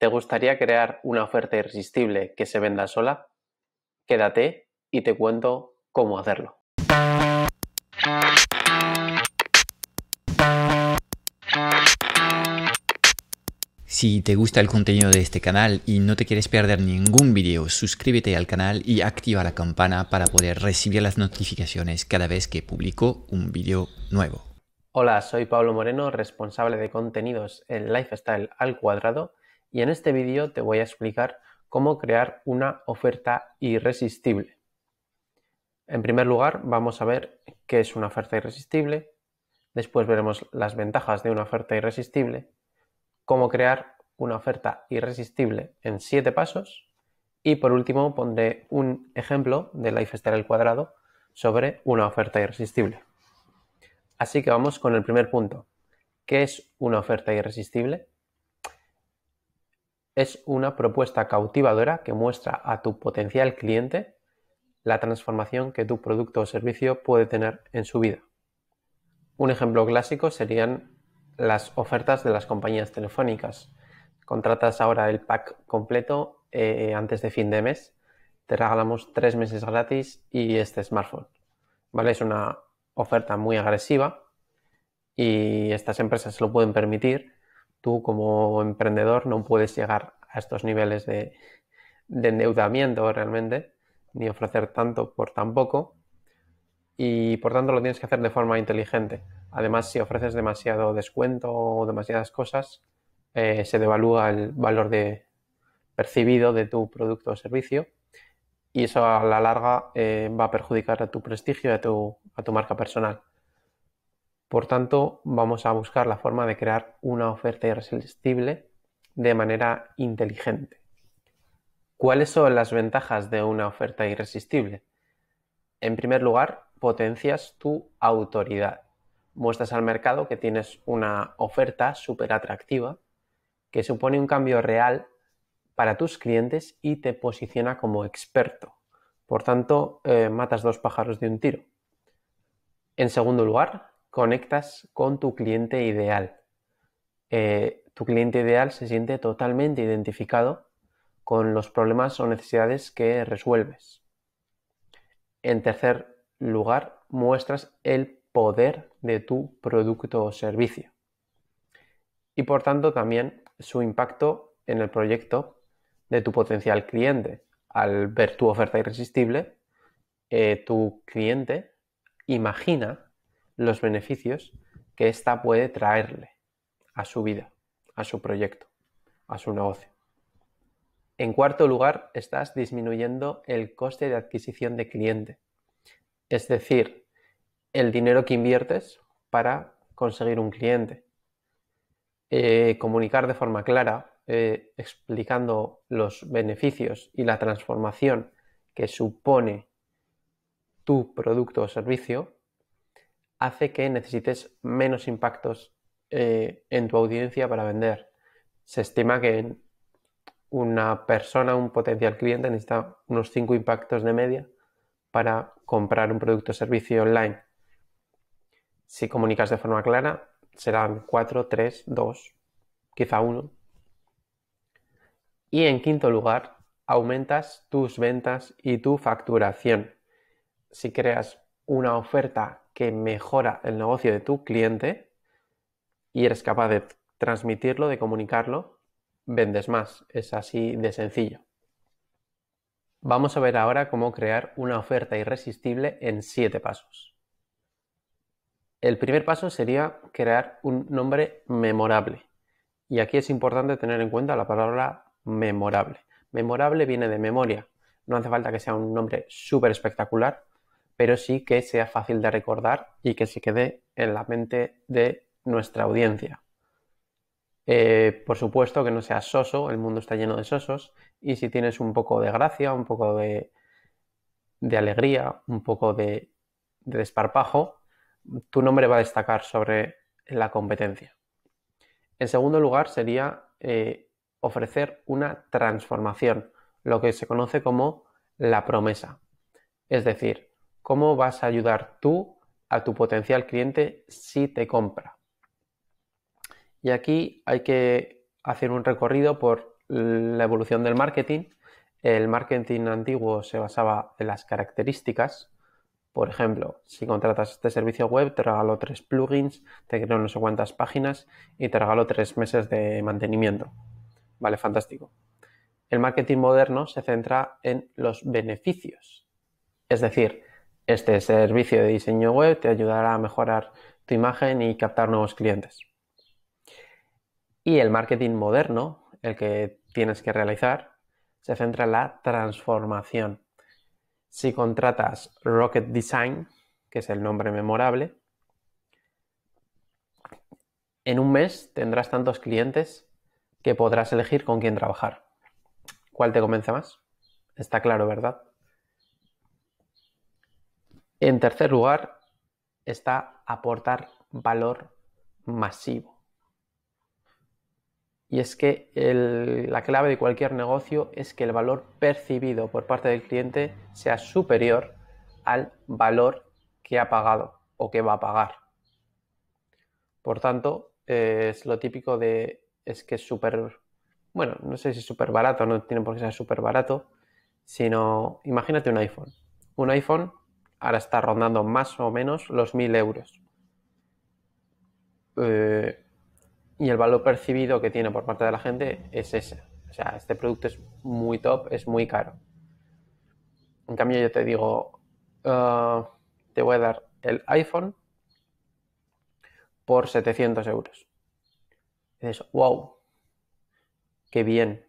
¿Te gustaría crear una oferta irresistible que se venda sola? Quédate y te cuento cómo hacerlo. Si te gusta el contenido de este canal y no te quieres perder ningún vídeo, suscríbete al canal y activa la campana para poder recibir las notificaciones cada vez que publico un vídeo nuevo. Hola, soy Pablo Moreno, responsable de contenidos en Lifestyle al cuadrado y en este vídeo te voy a explicar cómo crear una oferta irresistible. En primer lugar vamos a ver qué es una oferta irresistible, después veremos las ventajas de una oferta irresistible, cómo crear una oferta irresistible en 7 pasos y por último pondré un ejemplo de Lifestyle al cuadrado sobre una oferta irresistible. Así que vamos con el primer punto. ¿Qué es una oferta irresistible? es una propuesta cautivadora que muestra a tu potencial cliente la transformación que tu producto o servicio puede tener en su vida. Un ejemplo clásico serían las ofertas de las compañías telefónicas. Contratas ahora el pack completo eh, antes de fin de mes, te regalamos tres meses gratis y este smartphone. ¿Vale? Es una oferta muy agresiva y estas empresas se lo pueden permitir tú como emprendedor no puedes llegar a estos niveles de, endeudamiento realmente, ni ofrecer tanto por tan poco, y por tanto lo tienes que hacer de forma inteligente. Además, si ofreces demasiado descuento o demasiadas cosas, eh, se devalúa el valor de, percibido de tu producto o servicio y eso a la larga eh, va a perjudicar a tu prestigio y a tu, a tu marca personal. Por tanto, vamos a buscar la forma de crear una oferta irresistible de manera inteligente. ¿Cuáles son las ventajas de una oferta irresistible? En primer lugar, potencias tu autoridad. Muestras al mercado que tienes una oferta súper atractiva que supone un cambio real para tus clientes y te posiciona como experto. Por tanto, eh, matas dos pájaros de un tiro. En segundo lugar, conectas con tu cliente ideal. Eh, tu cliente ideal se siente totalmente identificado con los problemas o necesidades que resuelves. En tercer lugar, muestras el poder de tu producto o servicio y por tanto también su impacto en el proyecto de tu potencial cliente. Al ver tu oferta irresistible, eh, tu cliente imagina los beneficios que ésta puede traerle a su vida, a su proyecto, a su negocio. En cuarto lugar, estás disminuyendo el coste de adquisición de cliente, es decir, el dinero que inviertes para conseguir un cliente. Eh, comunicar de forma clara, eh, explicando los beneficios y la transformación que supone tu producto o servicio hace que necesites menos impactos eh, en tu audiencia para vender. Se estima que una persona, un potencial cliente, necesita unos 5 impactos de media para comprar un producto o servicio online. Si comunicas de forma clara, serán 4, 3, 2, quizá 1. Y en quinto lugar, aumentas tus ventas y tu facturación. Si creas una oferta que mejora el negocio de tu cliente y eres capaz de transmitirlo, de comunicarlo, vendes más. Es así de sencillo. Vamos a ver ahora cómo crear una oferta irresistible en siete pasos. El primer paso sería crear un nombre memorable. Y aquí es importante tener en cuenta la palabra memorable. Memorable viene de memoria. No hace falta que sea un nombre súper espectacular, pero sí que sea fácil de recordar y que se quede en la mente de nuestra audiencia. Eh, por supuesto que no seas soso, el mundo está lleno de sosos, y si tienes un poco de gracia, un poco de, alegría, un poco de, desparpajo, tu nombre va a destacar sobre la competencia. En segundo lugar sería eh, ofrecer una transformación, lo que se conoce como la promesa. Es decir, cómo vas a ayudar tú a tu potencial cliente si te compra. Y aquí hay que hacer un recorrido por la evolución del marketing. El marketing antiguo se basaba en las características. Por ejemplo, si contratas este servicio web, te regalo tres plugins, te creo no sé cuántas páginas y te regalo tres meses de mantenimiento. Vale, fantástico. El marketing moderno se centra en los beneficios. Es decir, este servicio de diseño web te ayudará a mejorar tu imagen y captar nuevos clientes. Y el marketing moderno, el que tienes que realizar, se centra en la transformación. Si contratas Rocket Design, que es el nombre memorable, en un mes tendrás tantos clientes que podrás elegir con quién trabajar. ¿Cuál te convence más? Está claro, ¿verdad? En tercer lugar, está aportar valor masivo. Y es que la clave de cualquier negocio es que el valor percibido por parte del cliente sea superior al valor que ha pagado o que va a pagar. Por tanto, es lo típico de, es que es súper, bueno, no sé si es súper barato, no tiene por qué ser súper barato, sino, imagínate un iPhone. Un iPhone ahora está rondando más o menos los 1.000 euros. Eh, y el valor percibido que tiene por parte de la gente es ese. O sea, este producto es muy top, es muy caro. En cambio, yo te digo, ah, te voy a dar el iPhone por 700 euros. Y wow, qué bien,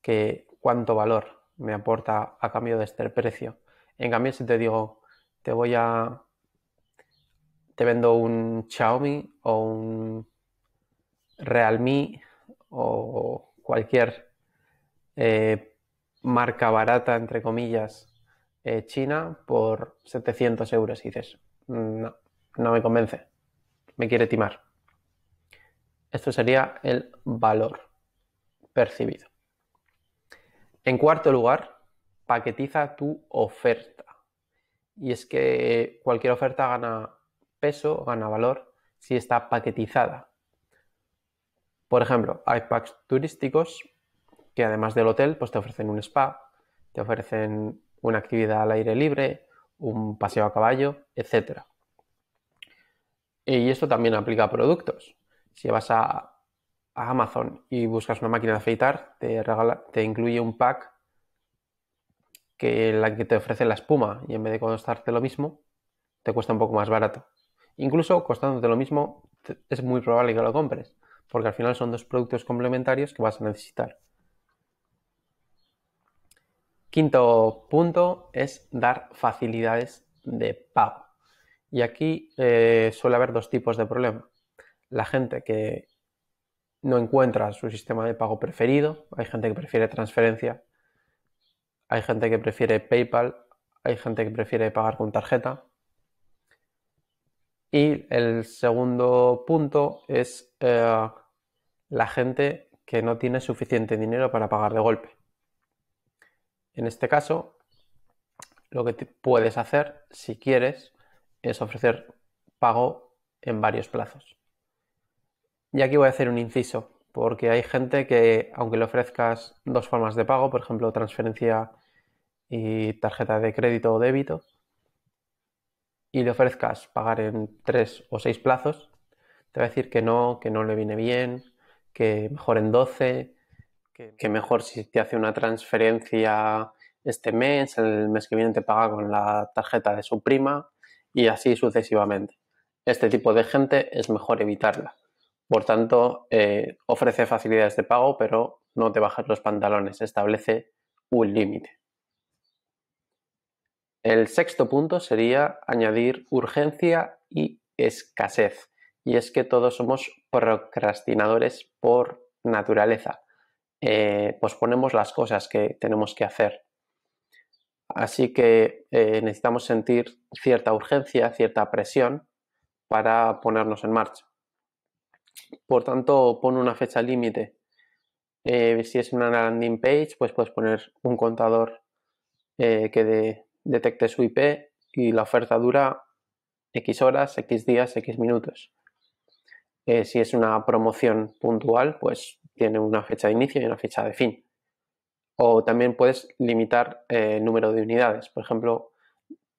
¡Qué cuánto valor me aporta a cambio de este precio. En cambio, si te digo, te voy a... Te vendo un Xiaomi o un Realme o cualquier eh, marca barata, entre comillas, eh, china por 700 euros y dices, no, no me convence, me quiere timar. Esto sería el valor percibido. En cuarto lugar, paquetiza tu oferta y es que cualquier oferta gana peso, gana valor si está paquetizada. Por ejemplo, hay packs turísticos que además del hotel, pues te ofrecen un spa, te ofrecen una actividad al aire libre, un paseo a caballo, etc. Y esto también aplica a productos. Si vas a, Amazon y buscas una máquina de afeitar, te, te incluye un pack que la que te ofrece la espuma y en vez de costarte lo mismo, te cuesta un poco más barato. Incluso costándote lo mismo, es muy probable que lo compres, porque al final son dos productos complementarios que vas a necesitar. Quinto punto es dar facilidades de pago. Y aquí eh, suele haber dos tipos de problema. La gente que no encuentra su sistema de pago preferido, hay gente que prefiere transferencia hay gente que prefiere PayPal, hay gente que prefiere pagar con tarjeta. Y el segundo punto es eh, la gente que no tiene suficiente dinero para pagar de golpe. En este caso, lo que puedes hacer, si quieres, es ofrecer pago en varios plazos. Y aquí voy a hacer un inciso, porque hay gente que, aunque le ofrezcas dos formas de pago, por ejemplo, transferencia y tarjeta de crédito o débito y le ofrezcas pagar en tres o seis plazos, te va a decir que no, que no le viene bien, que mejor en 12, que, mejor si te hace una transferencia este mes, el mes que viene te paga con la tarjeta de su prima y así sucesivamente. Este tipo de gente es mejor evitarla. Por tanto, eh, ofrece facilidades de pago, pero no te bajes los pantalones, establece un límite. El sexto punto sería añadir urgencia y escasez. Y es que todos somos procrastinadores por naturaleza. Eh, posponemos las cosas que tenemos que hacer. Así que eh, necesitamos sentir cierta urgencia, cierta presión para ponernos en marcha. Por tanto, pon una fecha límite. Eh, si es una landing page, pues puedes poner un contador que de detecte su IP y la oferta dura X horas, X días, X minutos. Eh, si es una promoción puntual, pues tiene una fecha de inicio y una fecha de fin. O también puedes limitar eh, el número de unidades, por ejemplo,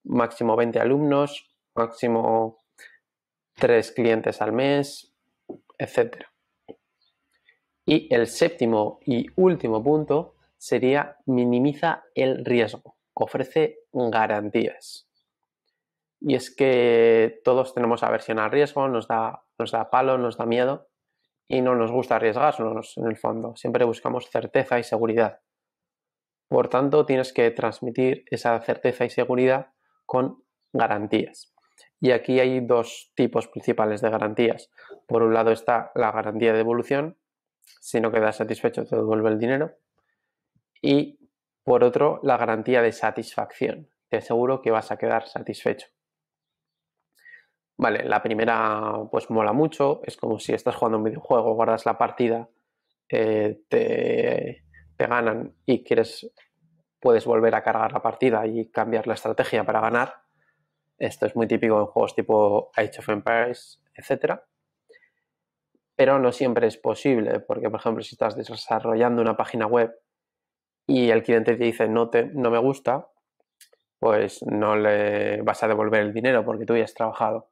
máximo 20 alumnos, máximo 3 clientes al mes, etc. Y el séptimo y último punto sería minimiza el riesgo. Ofrece garantías. Y es que todos tenemos aversión al riesgo, nos da, nos da palo, nos da miedo y no nos gusta arriesgarnos en el fondo. Siempre buscamos certeza y seguridad. Por tanto, tienes que transmitir esa certeza y seguridad con garantías. Y aquí hay dos tipos principales de garantías. Por un lado está la garantía de devolución, si no quedas satisfecho te devuelve el dinero. Y por otro, la garantía de satisfacción. Te aseguro que vas a quedar satisfecho. Vale, la primera pues mola mucho, es como si estás jugando un videojuego, guardas la partida, eh, te, te, ganan y quieres, puedes volver a cargar la partida y cambiar la estrategia para ganar. Esto es muy típico en juegos tipo Age of Empires, etc. Pero no siempre es posible, porque por ejemplo si estás desarrollando una página web y el cliente te dice no, te, no me gusta, pues no le vas a devolver el dinero porque tú ya has trabajado.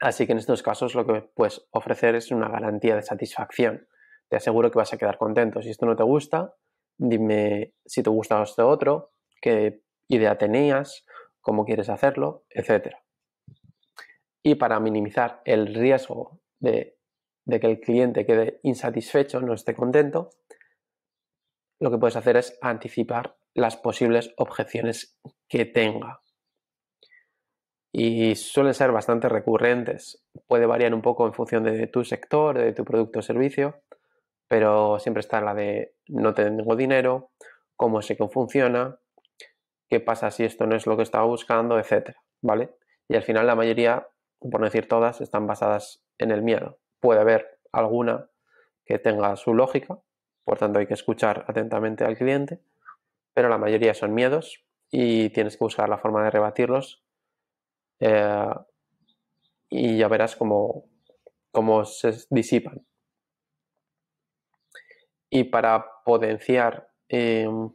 Así que en estos casos lo que puedes ofrecer es una garantía de satisfacción. Te aseguro que vas a quedar contento. Si esto no te gusta, dime si te gusta este otro, qué idea tenías, cómo quieres hacerlo, etc. Y para minimizar el riesgo de, de que el cliente quede insatisfecho, no esté contento, lo que puedes hacer es anticipar las posibles objeciones que tenga. Y suelen ser bastante recurrentes. Puede variar un poco en función de tu sector, de tu producto o servicio, pero siempre está la de no tengo dinero, cómo sé que funciona, qué pasa si esto no es lo que estaba buscando, etc. ¿Vale? Y al final la mayoría, por no decir todas, están basadas en el miedo. Puede haber alguna que tenga su lógica, por tanto hay que escuchar atentamente al cliente, pero la mayoría son miedos y tienes que buscar la forma de rebatirlos eh, y ya verás cómo, se disipan. Y para potenciar em,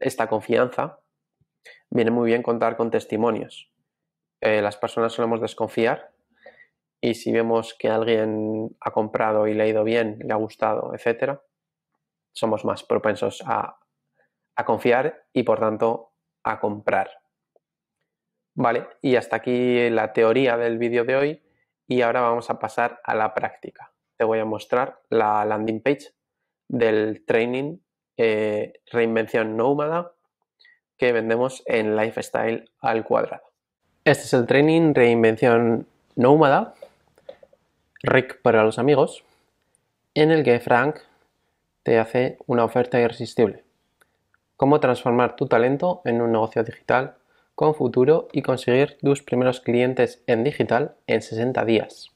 esta confianza, viene muy bien contar con testimonios. Eh, las personas solemos desconfiar y si vemos que alguien ha comprado y le ha ido bien, le ha gustado, etcétera, somos más propensos a, confiar y por tanto a comprar. Vale, y hasta aquí la teoría del vídeo de hoy y ahora vamos a pasar a la práctica. Te voy a mostrar la landing page del training eh, Reinvención Nómada que vendemos en Lifestyle al cuadrado. Este es el training Reinvención Nómada, Rick para los amigos, en el que Frank te hace una oferta irresistible. Cómo transformar tu talento en un negocio digital con futuro y conseguir tus primeros clientes en digital en 60 días.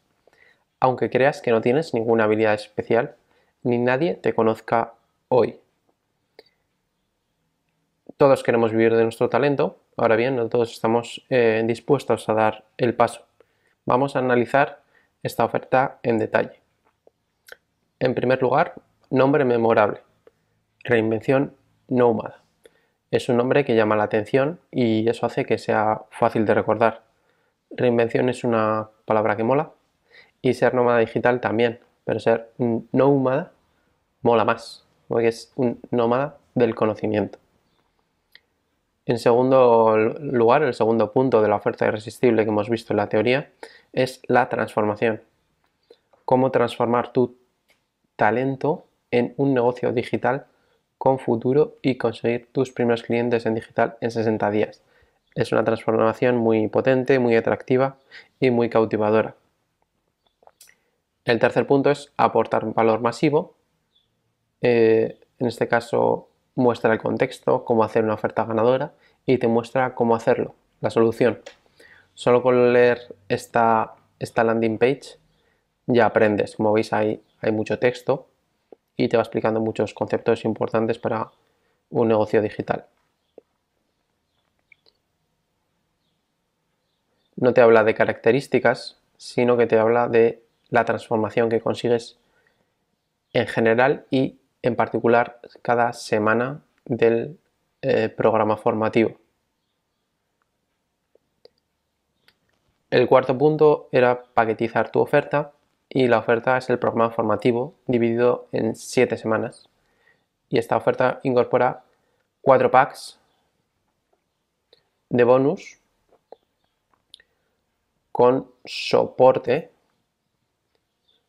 Aunque creas que no tienes ninguna habilidad especial, ni nadie te conozca hoy. Todos queremos vivir de nuestro talento, ahora bien, no todos estamos eh, dispuestos a dar el paso. Vamos a analizar esta oferta en detalle. En primer lugar, Nombre memorable. Reinvención nómada. Es un nombre que llama la atención y eso hace que sea fácil de recordar. Reinvención es una palabra que mola y ser nómada digital también, pero ser nómada mola más, porque es un nómada del conocimiento. En segundo lugar, el segundo punto de la oferta irresistible que hemos visto en la teoría es la transformación. Cómo transformar tu talento en un negocio digital con futuro y conseguir tus primeros clientes en digital en 60 días. Es una transformación muy potente, muy atractiva y muy cautivadora. El tercer punto es aportar valor masivo. Eh, en este caso muestra el contexto, cómo hacer una oferta ganadora y te muestra cómo hacerlo, la solución. Solo con leer esta, landing page ya aprendes. Como veis ahí hay mucho texto y te va explicando muchos conceptos importantes para un negocio digital. No te habla de características, sino que te habla de la transformación que consigues en general y en particular cada semana del eh, programa formativo. El cuarto punto era paquetizar tu oferta y la oferta es el programa formativo dividido en 7 semanas. Y esta oferta incorpora 4 packs de bonus con soporte,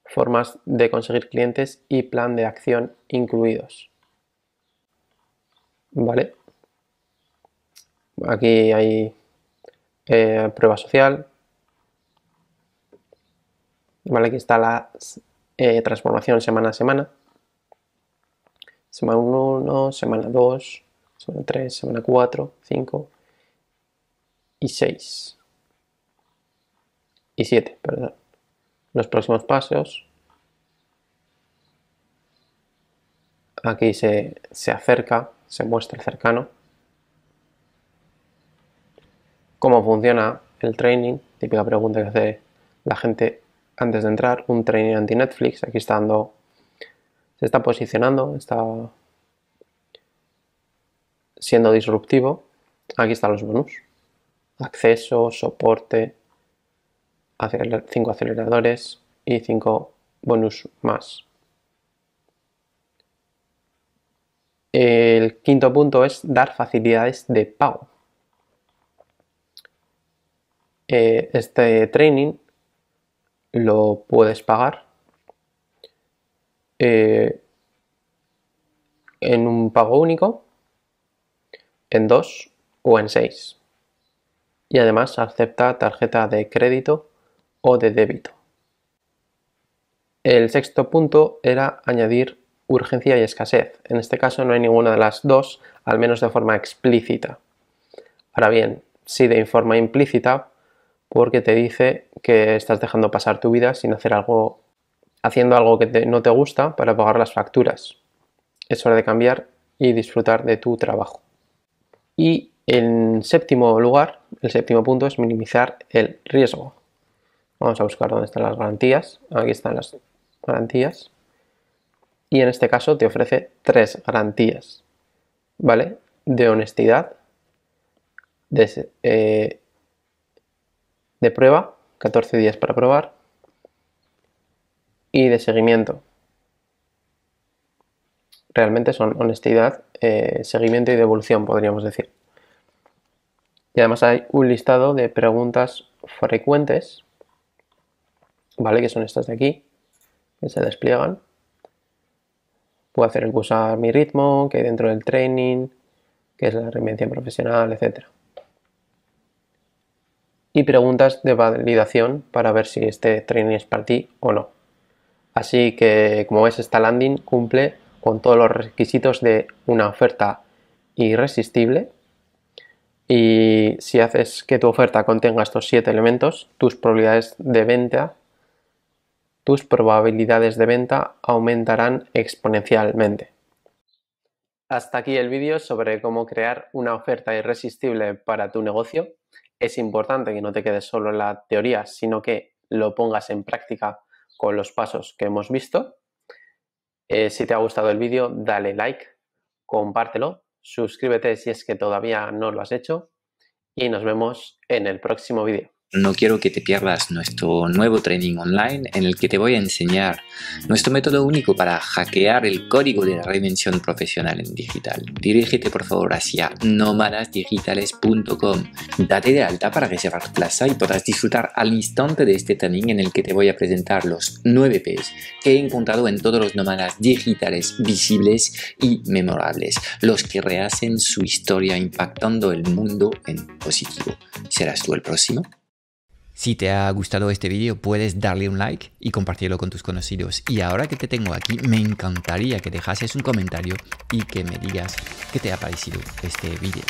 formas de conseguir clientes y plan de acción incluidos. ¿Vale? Aquí hay eh, prueba social, ¿vale? Aquí está la eh, transformación semana a semana. Semana 1, semana 2, semana 3, semana 4, 5 y 6. Y 7, perdón. Los próximos pasos. Aquí se, se acerca, se muestra cercano. Cómo funciona el training, típica pregunta que hace la gente antes de entrar un training anti-Netflix. Aquí está dando, se está posicionando, está siendo disruptivo. Aquí están los bonus. Acceso, soporte, cinco aceleradores y cinco bonus más. El quinto punto es dar facilidades de pago. Eh, este training lo puedes pagar eh, en un pago único, en dos o en seis. Y además acepta tarjeta de crédito o de débito. El sexto punto era añadir urgencia y escasez. En este caso no hay ninguna de las dos, al menos de forma explícita. Ahora bien, si de forma implícita porque te dice que estás dejando pasar tu vida sin hacer algo, haciendo algo que no te gusta para pagar las facturas. Es hora de cambiar y disfrutar de tu trabajo. Y en séptimo lugar, el séptimo punto es minimizar el riesgo. Vamos a buscar dónde están las garantías. Aquí están las garantías. Y en este caso te ofrece tres garantías. ¿Vale? De honestidad, de, eh, de prueba, 14 días para probar, y de seguimiento. Realmente son honestidad, eh, seguimiento y devolución, podríamos decir. Y además hay un listado de preguntas frecuentes, ¿vale? Que son estas de aquí, que se despliegan. Puedo hacer el curso a mi ritmo, que hay dentro del training, que es la reinvención profesional, etcétera y preguntas de validación para ver si este training es para ti o no. Así que, como ves, esta landing cumple con todos los requisitos de una oferta irresistible. Y si haces que tu oferta contenga estos 7 elementos, tus probabilidades de venta tus probabilidades de venta aumentarán exponencialmente. Hasta aquí el vídeo sobre cómo crear una oferta irresistible para tu negocio es importante que no te quedes solo en la teoría, sino que lo pongas en práctica con los pasos que hemos visto. Eh, si te ha gustado el vídeo, dale like, compártelo, suscríbete si es que todavía no lo has hecho y nos vemos en el próximo vídeo no quiero que te pierdas nuestro nuevo training online en el que te voy a enseñar nuestro método único para hackear el código de la redención profesional en digital. Dirígete por favor hacia nomadasdigitales.com. Date de alta para reservar plaza y podrás disfrutar al instante de este training en el que te voy a presentar los 9 Ps que he encontrado en todos los nómadas digitales visibles y memorables, los que rehacen su historia impactando el mundo en positivo. ¿Serás tú el próximo? Si te ha gustado este vídeo puedes darle un like y compartirlo con tus conocidos. Y ahora que te tengo aquí me encantaría que dejases un comentario y que me digas qué te ha parecido este vídeo.